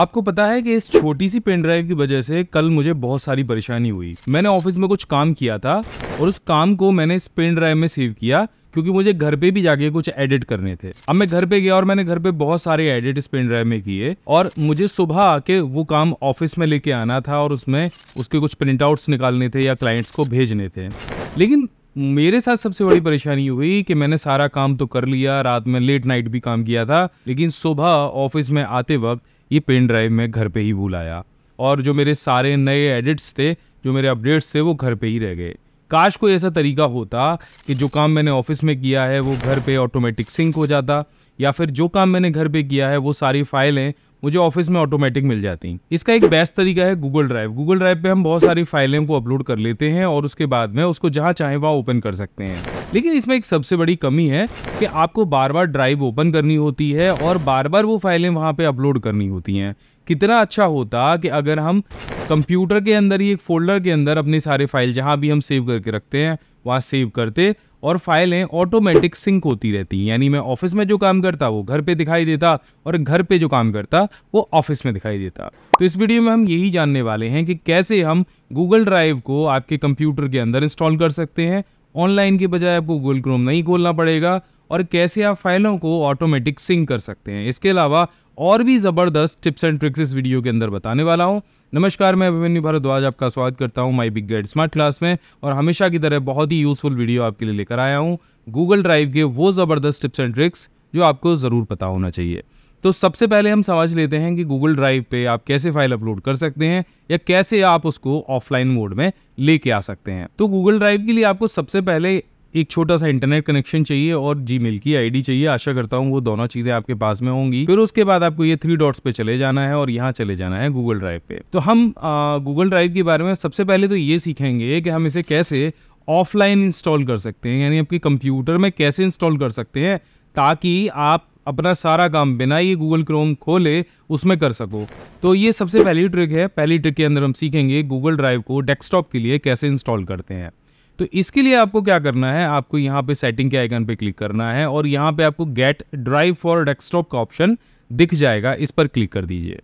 आपको पता है कि इस छोटी सी पेन ड्राइव की वजह से कल मुझे बहुत सारी परेशानी हुई मैंने ऑफिस में कुछ काम किया था और उस काम को मैंने इस पेन ड्राइव में सेव किया क्योंकि मुझे घर पे भी जाके कुछ एडिट करने थे अब मैं घर पे गया और मैंने घर पे बहुत सारे एडिट इस पेन ड्राइव में किए और मुझे सुबह आके वो काम ऑफिस में लेके आना था और उसमें उसके कुछ प्रिंट निकालने थे या क्लाइंट्स को भेजने थे लेकिन मेरे साथ सबसे बड़ी परेशानी हुई कि मैंने सारा काम तो कर लिया रात में लेट नाइट भी काम किया था लेकिन सुबह ऑफिस में आते वक्त ये पेन ड्राइव मैं घर पे ही भूल आया और जो मेरे सारे नए एडिट्स थे जो मेरे अपडेट्स थे वो घर पे ही रह गए काश कोई ऐसा तरीका होता कि जो काम मैंने ऑफिस में किया है वो घर पे ऑटोमेटिक सिंक हो जाता या फिर जो काम मैंने घर पे किया है वो सारी फाइलें मुझे ऑफिस में ऑटोमेटिक मिल जाती इसका एक बेस्ट तरीका है गूगल ड्राइव गूगल ड्राइव पे हम बहुत सारी फाइलें को अपलोड कर लेते हैं और उसके बाद में उसको जहाँ चाहे वहाँ ओपन कर सकते हैं लेकिन इसमें एक सबसे बड़ी कमी है कि आपको बार बार ड्राइव ओपन करनी होती है और बार बार वो फाइलें वहाँ पे अपलोड करनी होती हैं कितना अच्छा होता कि अगर हम कंप्यूटर के अंदर ही एक फोल्डर के अंदर अपने सारे फाइल जहाँ भी हम सेव करके रखते हैं वहाँ सेव करते और फाइलें ऑटोमेटिक सिंक होती रहती यानी मैं ऑफिस में जो काम करता वो घर पे दिखाई देता और घर पे जो काम करता वो ऑफिस में दिखाई देता तो इस वीडियो में हम यही जानने वाले हैं कि कैसे हम गूगल ड्राइव को आपके कंप्यूटर के अंदर इंस्टॉल कर सकते हैं ऑनलाइन के बजाय आपको गूगल क्रोम नहीं खोलना पड़ेगा और कैसे आप फाइलों को ऑटोमेटिक सिंक कर सकते हैं इसके अलावा और भी ज़बरदस्त टिप्स एंड ट्रिक्स इस वीडियो के अंदर बताने वाला हूँ नमस्कार मैं अभिमन्यु भारद्वाज आपका स्वागत करता हूँ my big guide smart class में और हमेशा की तरह बहुत ही यूज़फुल वीडियो आपके लिए लेकर आया हूँ गूगल ड्राइव के वो ज़बरदस्त टिप्स एंड ट्रिक्स जो आपको ज़रूर पता होना चाहिए तो सबसे पहले हम समझ लेते हैं कि गूगल ड्राइव पे आप कैसे फाइल अपलोड कर सकते हैं या कैसे आप उसको ऑफलाइन मोड में लेके आ सकते हैं तो गूगल ड्राइव के लिए आपको सबसे पहले एक छोटा सा इंटरनेट कनेक्शन चाहिए और जी की आईडी चाहिए आशा करता हूँ वो दोनों चीज़ें आपके पास में होंगी फिर उसके बाद आपको ये थ्री डॉट्स पे चले जाना है और यहाँ चले जाना है गूगल ड्राइव पे तो हम गूगल ड्राइव के बारे में सबसे पहले तो ये सीखेंगे कि हम इसे कैसे ऑफलाइन इंस्टॉल कर सकते हैं यानी आपके कंप्यूटर में कैसे इंस्टॉल कर सकते हैं ताकि आप अपना सारा काम बिना ये गूगल क्रोम खोले उसमें कर सको तो ये सबसे पहली ट्रिक है पहली ट्रिक के अंदर हम सीखेंगे गूगल ड्राइव को डेस्कटॉप के लिए कैसे इंस्टॉल करते हैं तो इसके लिए आपको क्या करना है आपको यहाँ पे सेटिंग के आइकन पे क्लिक करना है और यहाँ पे आपको गेट ड्राइव फॉर डेस्कटॉप का ऑप्शन दिख जाएगा इस पर क्लिक कर दीजिए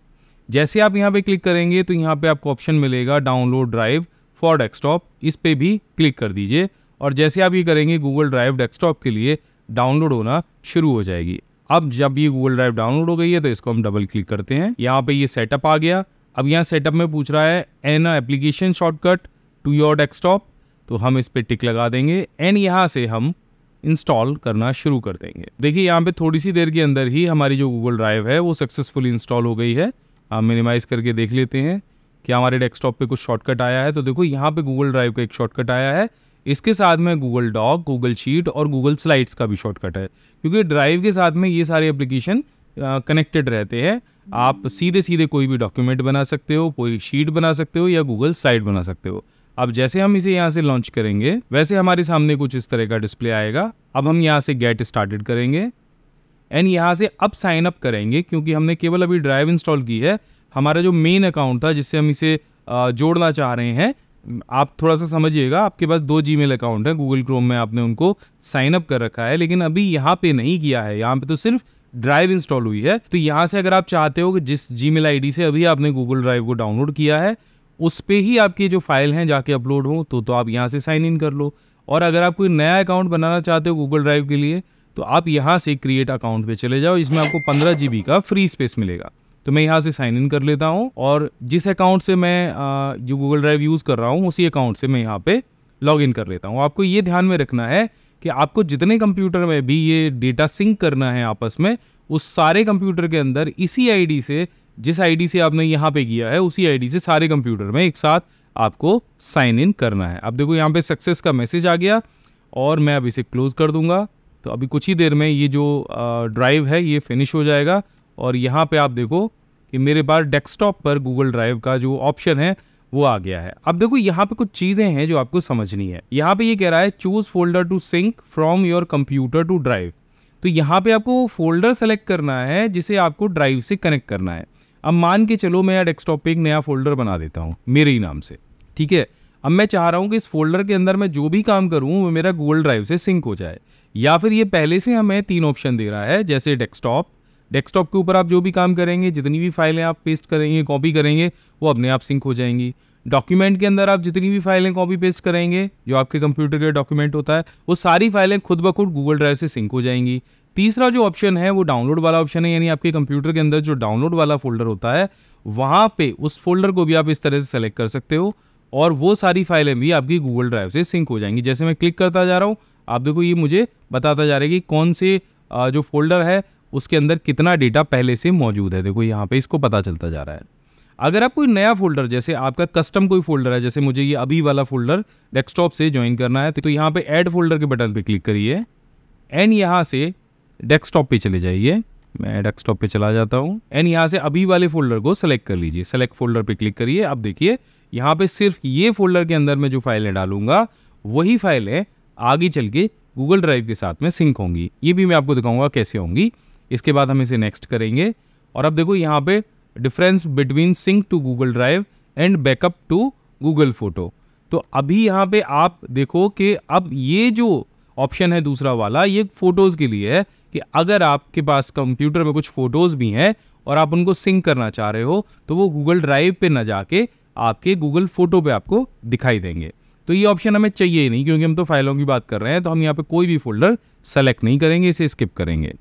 जैसे आप यहाँ पे क्लिक करेंगे तो यहाँ पे आपको ऑप्शन मिलेगा डाउनलोड ड्राइव फॉर डेस्कटॉप इस पर भी क्लिक कर दीजिए और जैसे आप ये करेंगे गूगल ड्राइव डेस्कटॉप के लिए डाउनलोड होना शुरू हो जाएगी अब जब ये गूगल ड्राइव डाउनलोड हो गई है तो इसको हम डबल क्लिक करते हैं यहाँ पे ये सेटअप आ गया अब यहाँ सेटअप में पूछ रहा है an application shortcut to your desktop तो हम इस पर टिक लगा देंगे एंड यहाँ से हम इंस्टॉल करना शुरू कर देंगे देखिए यहाँ पे थोड़ी सी देर के अंदर ही हमारी जो गूगल ड्राइव है वो सक्सेसफुली इंस्टॉल हो गई है आप मिनिमाइज़ करके देख लेते हैं कि हमारे डेस्कटॉप पे कुछ शॉर्टकट आया है तो देखो यहाँ पे गूगल ड्राइव का एक शॉर्टकट आया है इसके साथ में गूगल डॉक गूगल शीट और गूगल स्लाइड्स का भी शॉर्टकट है क्योंकि ड्राइव के साथ में ये सारे एप्लीकेशन कनेक्टेड रहते हैं आप सीधे सीधे कोई भी डॉक्यूमेंट बना सकते हो कोई शीट बना सकते हो या गूगल स्लाइड बना सकते हो अब जैसे हम इसे यहाँ से लॉन्च करेंगे वैसे हमारे सामने कुछ इस तरह का डिस्प्ले आएगा अब हम यहाँ से गेट स्टार्टेड करेंगे एंड यहाँ से अब साइन अप करेंगे क्योंकि हमने केवल अभी ड्राइव इंस्टॉल की है हमारा जो मेन अकाउंट था जिससे हम इसे जोड़ना चाह रहे हैं आप थोड़ा सा समझिएगा आपके पास दो जी मेल अकाउंट है गूगल क्रोम में आपने उनको साइन अप कर रखा है लेकिन अभी यहाँ पे नहीं किया है यहाँ पे तो सिर्फ ड्राइव इंस्टॉल हुई है तो यहाँ से अगर आप चाहते हो कि जिस जी मेल से अभी आपने गूगल ड्राइव को डाउनलोड किया है उस पर ही आपकी जो फाइल हैं जाके अपलोड हो तो तो आप यहाँ से साइन इन कर लो और अगर आप कोई नया अकाउंट बनाना चाहते हो गूगल ड्राइव के लिए तो आप यहाँ से क्रिएट अकाउंट पे चले जाओ इसमें आपको पंद्रह जी का फ्री स्पेस मिलेगा तो मैं यहाँ से साइन इन कर लेता हूँ और जिस अकाउंट से मैं जो गूगल ड्राइव यूज़ कर रहा हूँ उसी अकाउंट से मैं यहाँ पे लॉग इन कर लेता हूँ आपको ये ध्यान में रखना है कि आपको जितने कंप्यूटर में भी ये डेटा सिंक करना है आपस में उस सारे कंप्यूटर के अंदर इसी आईडी से जिस आईडी से आपने यहाँ पे किया है उसी आईडी से सारे कंप्यूटर में एक साथ आपको साइन इन करना है अब देखो यहाँ पे सक्सेस का मैसेज आ गया और मैं अब इसे क्लोज़ कर दूंगा तो अभी कुछ ही देर में ये जो ड्राइव है ये फिनिश हो जाएगा और यहाँ पे आप देखो कि मेरे पास डेस्कटॉप पर गूगल ड्राइव का जो ऑप्शन है वो आ गया है अब देखो यहाँ पे कुछ चीज़ें हैं जो आपको समझनी है यहाँ पे ये कह रहा है choose folder to sync from your computer to drive तो यहाँ पे आपको फोल्डर सेलेक्ट करना है जिसे आपको ड्राइव से कनेक्ट करना है अब मान के चलो मैं डेस्कटॉप पे एक नया फोल्डर बना देता हूँ मेरे ही नाम से ठीक है अब मैं चाह रहा हूँ कि इस फोल्डर के अंदर मैं जो भी काम करूँ वो मेरा गूगल ड्राइव से सिंक हो जाए या फिर ये पहले से हमें तीन ऑप्शन दे रहा है जैसे डेस्कटॉप डेस्कटॉप के ऊपर आप जो भी काम करेंगे जितनी भी फाइलें आप पेस्ट करेंगे कॉपी करेंगे वो अपने आप सिंक हो जाएंगी डॉक्यूमेंट के अंदर आप जितनी भी फाइलें कॉपी पेस्ट करेंगे जो आपके कंप्यूटर के डॉक्यूमेंट होता है वो सारी फाइलें खुद ब खुद गूगल ड्राइव से सिंक हो जाएंगी तीसरा जो ऑप्शन है वो डाउनलोड वाला ऑप्शन है यानी आपके कंप्यूटर के अंदर जो डाउनलोड वाला फोल्डर होता है वहाँ पे उस फोल्डर को भी आप इस तरह से सेलेक्ट कर सकते हो और वो सारी फाइलें भी आपकी गूगल ड्राइव से सिंक हो जाएंगी जैसे मैं क्लिक करता जा रहा हूँ आप देखो ये मुझे बताता जा रहा है कि कौन से जो फोल्डर है उसके अंदर कितना डेटा पहले से मौजूद है देखो यहाँ पे इसको पता चलता जा रहा है अगर आप कोई नया फोल्डर जैसे आपका कस्टम कोई फोल्डर है जैसे मुझे ये अभी वाला फोल्डर डेस्कटॉप से ज्वाइन करना है तो यहाँ पे ऐड फोल्डर के बटन पे क्लिक करिए एंड यहाँ से डेस्कटॉप पे चले जाइए मैं डेस्कटॉप पे चला जाता हूँ एंड यहाँ से अभी वाले फोल्डर को सेलेक्ट कर लीजिए सेलेक्ट फोल्डर पे क्लिक करिए अब देखिए यहाँ पे सिर्फ ये फोल्डर के अंदर मैं जो फाइलें डालूंगा वही फाइलें आगे चल के गूगल ड्राइव के साथ में सिंक होंगी ये भी मैं आपको दिखाऊंगा कैसे होंगी इसके बाद हम इसे नेक्स्ट करेंगे और अब देखो यहाँ पे difference between sync to Google drive and backup to Google photo तो अभी यहाँ पे आप देखो कि अब ये जो ऑप्शन है दूसरा वाला ये फ़ोटोज़ के लिए है कि अगर आपके पास कंप्यूटर में कुछ फ़ोटोज़ भी हैं और आप उनको सिंक करना चाह रहे हो तो वो गूगल ड्राइव पे ना जाके आपके गूगल फ़ोटो पे आपको दिखाई देंगे तो ये ऑप्शन हमें चाहिए ही नहीं क्योंकि हम तो फाइलों की बात कर रहे हैं तो हम यहाँ पे कोई भी फोल्डर सेलेक्ट नहीं करेंगे इसे स्किप करेंगे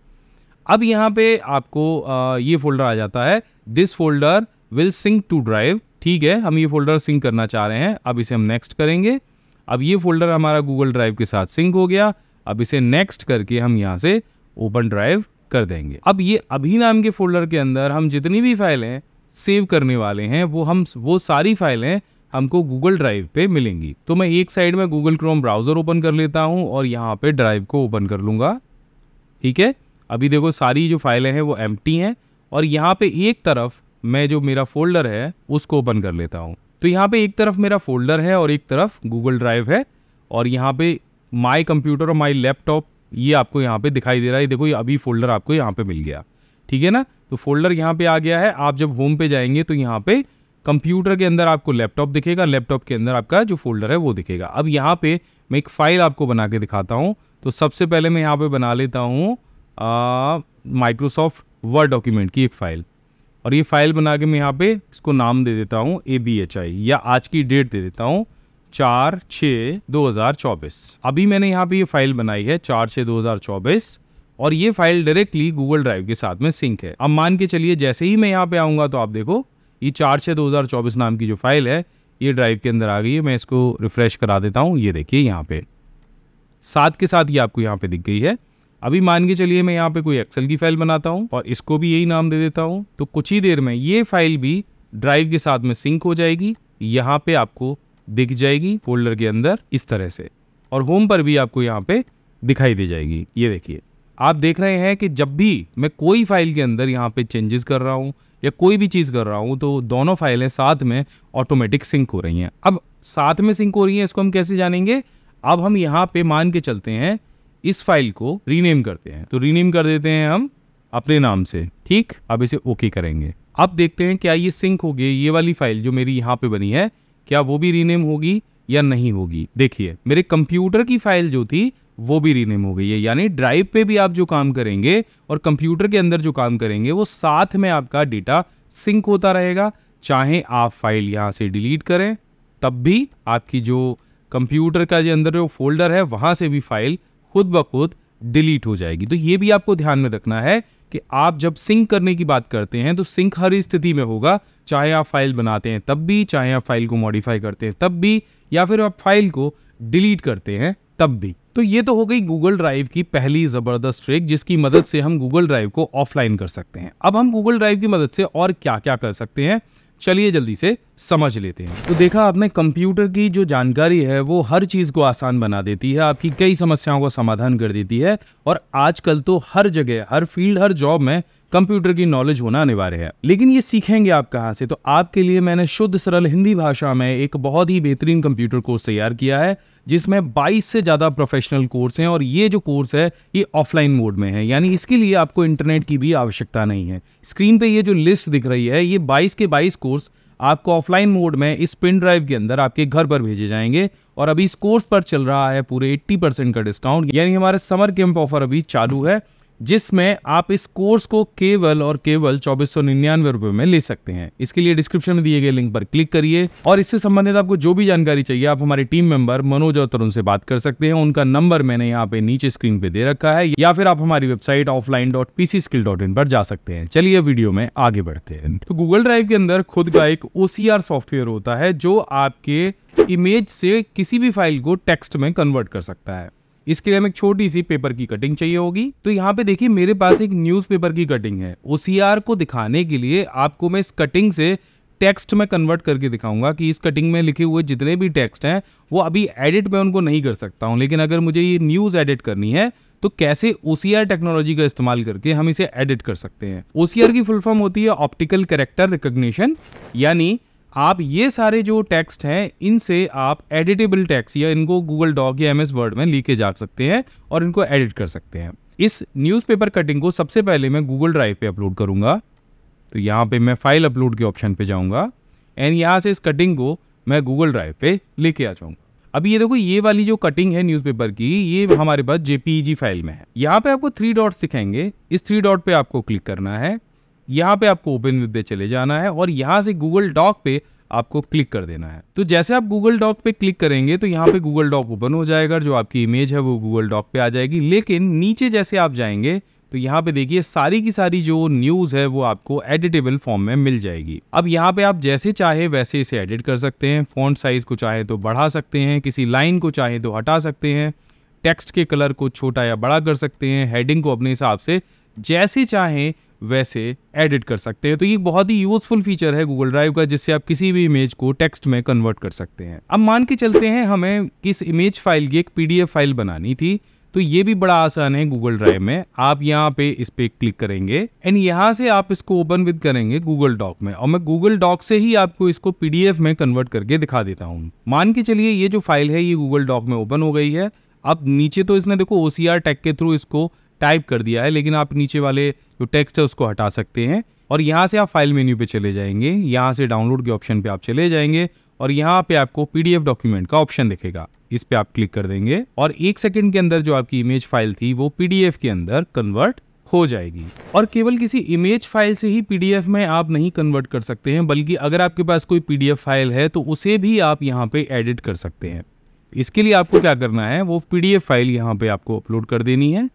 अब यहाँ पे आपको ये फोल्डर आ जाता है this folder will sync to drive ठीक है हम ये फोल्डर सिंक करना चाह रहे हैं अब इसे हम नेक्स्ट करेंगे अब ये फोल्डर हमारा गूगल ड्राइव के साथ सिंक हो गया अब इसे नेक्स्ट करके हम यहाँ से ओपन ड्राइव कर देंगे अब ये अभी नाम के फोल्डर के अंदर हम जितनी भी फाइलें सेव करने वाले हैं वो हम वो सारी फाइलें हमको गूगल ड्राइव पे मिलेंगी तो मैं एक साइड में गूगल क्रोम ब्राउज़र ओपन कर लेता हूँ और यहाँ पे ड्राइव को ओपन कर लूँगा ठीक है अभी देखो सारी जो फाइलें हैं वो एम हैं और यहाँ पे एक तरफ मैं जो मेरा फोल्डर है उसको ओपन कर लेता हूँ तो यहाँ पे एक तरफ मेरा फोल्डर है और एक तरफ गूगल ड्राइव है और यहाँ पे माई कंप्यूटर और माई लैपटॉप ये आपको यहाँ पे दिखाई दे रहा है देखो ये अभी फोल्डर आपको यहाँ पे मिल गया ठीक है ना तो फोल्डर यहाँ पे आ गया है आप जब होम पे जाएंगे तो यहाँ पे कंप्यूटर के अंदर आपको लैपटॉप दिखेगा लैपटॉप के अंदर आपका जो फोल्डर है वो दिखेगा अब यहाँ पे मैं एक फ़ाइल आपको बना के दिखाता हूँ तो सबसे पहले मैं यहाँ पे बना लेता हूँ माइक्रोसॉफ्ट वर्ड डॉक्यूमेंट की एक फ़ाइल और ये फाइल बना के मैं यहाँ पे इसको नाम दे देता हूँ ए बी एच आई या आज की डेट दे देता हूँ चार छः दो हज़ार चौबीस अभी मैंने यहाँ पे ये फाइल बनाई है चार छः दो हज़ार चौबीस और ये फाइल डायरेक्टली गूगल ड्राइव के साथ में सिंक है अब मान के चलिए जैसे ही मैं यहाँ पे आऊंगा तो आप देखो ये चार छः दो हज़ार चौबीस नाम की जो फाइल है ये ड्राइव के अंदर आ गई है मैं इसको रिफ्रेश करा देता हूँ ये देखिए यहाँ पे साथ के साथ ये आपको यहाँ पे दिख गई है अभी मान के चलिए मैं यहाँ पे कोई एक्सेल की फाइल बनाता हूँ और इसको भी यही नाम दे देता हूँ तो कुछ ही देर में ये फाइल भी ड्राइव के साथ में सिंक हो जाएगी यहाँ पे आपको दिख जाएगी फोल्डर के अंदर इस तरह से और होम पर भी आपको यहाँ पे दिखाई दे जाएगी ये देखिए आप देख रहे हैं कि जब भी मैं कोई फाइल के अंदर यहाँ पे चेंजेस कर रहा हूँ या कोई भी चीज़ कर रहा हूँ तो दोनों फाइलें साथ में ऑटोमेटिक सिंक हो रही हैं अब साथ में सिंक हो रही हैं इसको हम कैसे जानेंगे अब हम यहाँ पे मान के चलते हैं इस फाइल को रीनेम करते हैं तो रीनेम कर देते हैं हम अपने नाम से ठीक अब इसे ओके करेंगे अब देखते हैं क्या ये सिंक हो गए ये वाली फाइल जो मेरी यहाँ पे बनी है क्या वो भी रीनेम होगी या नहीं होगी देखिए मेरे कंप्यूटर की फाइल जो थी वो भी रीनेम हो गई है यानी ड्राइव पे भी आप जो काम करेंगे और कंप्यूटर के अंदर जो काम करेंगे वो साथ में आपका डेटा सिंक होता रहेगा चाहे आप फाइल यहाँ से डिलीट करें तब भी आपकी जो कंप्यूटर का जो अंदर जो फोल्डर है वहां से भी फाइल खुद ब खुद डिलीट हो जाएगी तो ये भी आपको ध्यान में रखना है कि आप जब सिंक करने की बात करते हैं तो सिंक हर स्थिति में होगा चाहे आप फाइल बनाते हैं तब भी चाहे आप फाइल को मॉडिफाई करते हैं तब भी या फिर आप फाइल को डिलीट करते हैं तब भी तो ये तो हो गई गूगल ड्राइव की पहली ज़बरदस्त ट्रिक जिसकी मदद से हम गूगल ड्राइव को ऑफलाइन कर सकते हैं अब हम गूगल ड्राइव की मदद से और क्या क्या कर सकते हैं चलिए जल्दी से समझ लेते हैं तो देखा आपने कंप्यूटर की जो जानकारी है वो हर चीज़ को आसान बना देती है आपकी कई समस्याओं का समाधान कर देती है और आजकल तो हर जगह हर फील्ड हर जॉब में कंप्यूटर की नॉलेज होना अनिवार्य है लेकिन ये सीखेंगे आप कहाँ से तो आपके लिए मैंने शुद्ध सरल हिंदी भाषा में एक बहुत ही बेहतरीन कंप्यूटर कोर्स तैयार किया है जिसमें 22 से ज़्यादा प्रोफेशनल कोर्स हैं और ये जो कोर्स है ये ऑफलाइन मोड में है यानी इसके लिए आपको इंटरनेट की भी आवश्यकता नहीं है स्क्रीन पे ये जो लिस्ट दिख रही है ये 22 के 22 कोर्स आपको ऑफलाइन मोड में इस पिन ड्राइव के अंदर आपके घर पर भेजे जाएंगे और अभी इस कोर्स पर चल रहा है पूरे 80 परसेंट का डिस्काउंट यानी हमारे समर कैंप ऑफर अभी चालू है जिसमें आप इस कोर्स को केवल और केवल चौबीस सौ निन्यानवे रुपए में ले सकते हैं इसके लिए डिस्क्रिप्शन में दिए गए लिंक पर क्लिक करिए और इससे संबंधित आपको जो भी जानकारी चाहिए आप हमारे टीम मेंबर मनोज और तरुण से बात कर सकते हैं उनका नंबर मैंने यहाँ पे नीचे स्क्रीन पे दे रखा है या फिर आप हमारी website offline dot PC skill dot in पर जा सकते हैं चलिए वीडियो में आगे बढ़ते हैं तो गूगल ड्राइव के अंदर खुद का एक ओसीआर सॉफ्टवेयर होता है जो आपके इमेज से किसी भी फाइल को टेक्स्ट में कन्वर्ट कर सकता है इसके लिए हमें छोटी सी पेपर की कटिंग चाहिए होगी तो यहाँ पे देखिए मेरे पास एक न्यूज पेपर की कटिंग है ओ को दिखाने के लिए आपको मैं इस कटिंग से टेक्स्ट में कन्वर्ट करके दिखाऊंगा कि इस कटिंग में लिखे हुए जितने भी टेक्स्ट हैं वो अभी एडिट में उनको नहीं कर सकता हूँ लेकिन अगर मुझे ये न्यूज़ एडिट करनी है तो कैसे ओसीआर टेक्नोलॉजी का इस्तेमाल करके हम इसे एडिट कर सकते हैं ओसीआर की फुल फॉर्म होती है ऑप्टिकल करेक्टर रिकोगशन यानी आप ये सारे जो टेक्स्ट हैं इनसे आप एडिटेबल टेक्स्ट या इनको गूगल डॉग या एम एस वर्ड में लेके जा सकते हैं और इनको एडिट कर सकते हैं इस न्यूज़पेपर कटिंग को सबसे पहले मैं गूगल ड्राइव पे अपलोड करूंगा तो यहाँ पे मैं फाइल अपलोड के ऑप्शन पे जाऊँगा एंड यहाँ से इस कटिंग को मैं गूगल ड्राइव पे लेके आ जाऊँगा अभी ये देखो ये वाली जो कटिंग है न्यूज़पेपर की ये हमारे पास जेपीजी फाइल e में है यहाँ पे आपको थ्री डॉट्स दिखाएंगे इस थ्री डॉट पे आपको क्लिक करना है यहाँ पे आपको ओपन विद पे चले जाना है और यहाँ से गूगल डॉक पे आपको क्लिक कर देना है तो जैसे आप गूगल डॉक पे क्लिक करेंगे तो यहाँ पे गूगल डॉक ओपन हो जाएगा जो आपकी इमेज है वो गूगल डॉक पे आ जाएगी लेकिन नीचे जैसे आप जाएंगे तो यहाँ पे देखिए सारी की सारी जो न्यूज़ है वो आपको एडिटेबल फॉर्म में मिल जाएगी अब यहाँ पे आप जैसे चाहे वैसे इसे एडिट कर सकते हैं फॉन्ट साइज को चाहे तो बढ़ा सकते हैं किसी लाइन को चाहे तो हटा सकते हैं टेक्स्ट के कलर को छोटा या बड़ा कर सकते हैं हेडिंग को अपने हिसाब से जैसे चाहें वैसे एडिट कर सकते हैं तो ये बहुत ही यूजफुल फीचर है गूगल ड्राइव का जिससे आप किसी भी इमेज को टेक्स्ट में कन्वर्ट कर सकते हैं अब मान के चलते हैं हमें किस इमेज फाइल की एक पीडीएफ फाइल बनानी थी तो ये भी बड़ा आसान है गूगल ड्राइव में आप यहाँ पे इस पे क्लिक करेंगे एंड यहाँ से आप इसको ओपन विद करेंगे गूगल डॉक में और मैं गूगल डॉक से ही आपको इसको पीडीएफ में कन्वर्ट करके दिखा देता हूँ मान के चलिए ये जो फाइल है ये गूगल डॉक में ओपन हो गई है अब नीचे तो इसने देखो ओ सी टैग के थ्रू इसको टाइप कर दिया है लेकिन आप नीचे वाले जो तो टेक्स्ट है उसको हटा सकते हैं और यहाँ से आप फाइल मेन्यू पे चले जाएंगे यहाँ से डाउनलोड के ऑप्शन पे आप चले जाएंगे और यहाँ पे आपको पीडीएफ डॉक्यूमेंट का ऑप्शन दिखेगा इस पे आप क्लिक कर देंगे और एक सेकंड के अंदर जो आपकी इमेज फाइल थी वो पीडीएफ के अंदर कन्वर्ट हो जाएगी और केवल किसी इमेज फाइल से ही पीडीएफ में आप नहीं कन्वर्ट कर सकते हैं बल्कि अगर आपके पास कोई पीडीएफ फाइल है तो उसे भी आप यहाँ पे एडिट कर सकते हैं इसके लिए आपको क्या करना है वो पीडीएफ फाइल यहाँ पे आपको अपलोड कर देनी है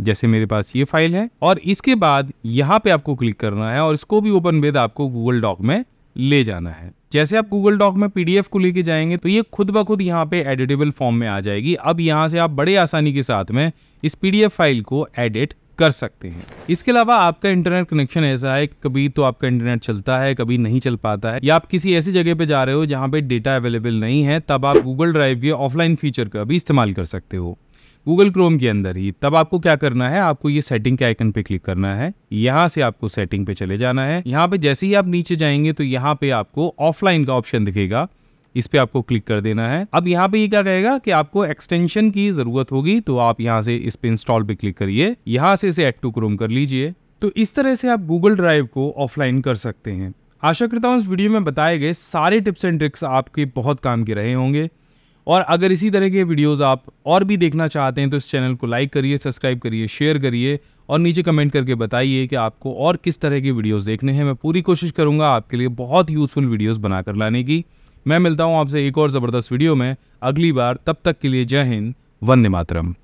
जैसे मेरे पास ये फाइल है और इसके बाद यहाँ पे आपको क्लिक करना है और इसको भी ओपन वेद आपको गूगल डॉक में ले जाना है जैसे आप गूगल डॉक में पीडीएफ को लेके जाएंगे तो ये खुद ब खुद यहाँ पे एडिटेबल फॉर्म में आ जाएगी अब यहाँ से आप बड़े आसानी के साथ में इस पीडीएफ फाइल को एडिट कर सकते हैं इसके अलावा आपका इंटरनेट कनेक्शन ऐसा है कभी तो आपका इंटरनेट चलता है कभी नहीं चल पाता है या आप किसी ऐसी जगह पे जा रहे हो जहाँ पे डेटा अवेलेबल नहीं है तब आप गूगल ड्राइव के ऑफलाइन फीचर का भी इस्तेमाल कर सकते हो गूगल क्रोम के अंदर ही तब आपको क्या करना है आपको ये सेटिंग के आइकन पे क्लिक करना है यहाँ से आपको सेटिंग पे चले जाना है यहाँ पे जैसे ही आप नीचे जाएंगे तो यहाँ पे आपको ऑफलाइन का ऑप्शन दिखेगा इस पे आपको क्लिक कर देना है अब यहाँ पे ये क्या कहेगा कि आपको एक्सटेंशन की जरूरत होगी तो आप यहाँ से इस पे इंस्टॉल पे क्लिक करिए यहाँ से इसे एड टू क्रोम कर लीजिए तो इस तरह से आप गूगल ड्राइव को ऑफलाइन कर सकते हैं आशा करता हूँ इस वीडियो में बताए गए सारे टिप्स एंड ट्रिक्स आपके बहुत काम के रहे होंगे और अगर इसी तरह के वीडियोस आप और भी देखना चाहते हैं तो इस चैनल को लाइक करिए सब्सक्राइब करिए शेयर करिए और नीचे कमेंट करके बताइए कि आपको और किस तरह के वीडियोस देखने हैं मैं पूरी कोशिश करूँगा आपके लिए बहुत यूज़फुल वीडियोस बनाकर लाने की मैं मिलता हूँ आपसे एक और ज़बरदस्त वीडियो में अगली बार तब तक के लिए जय हिंद वंदे मातरम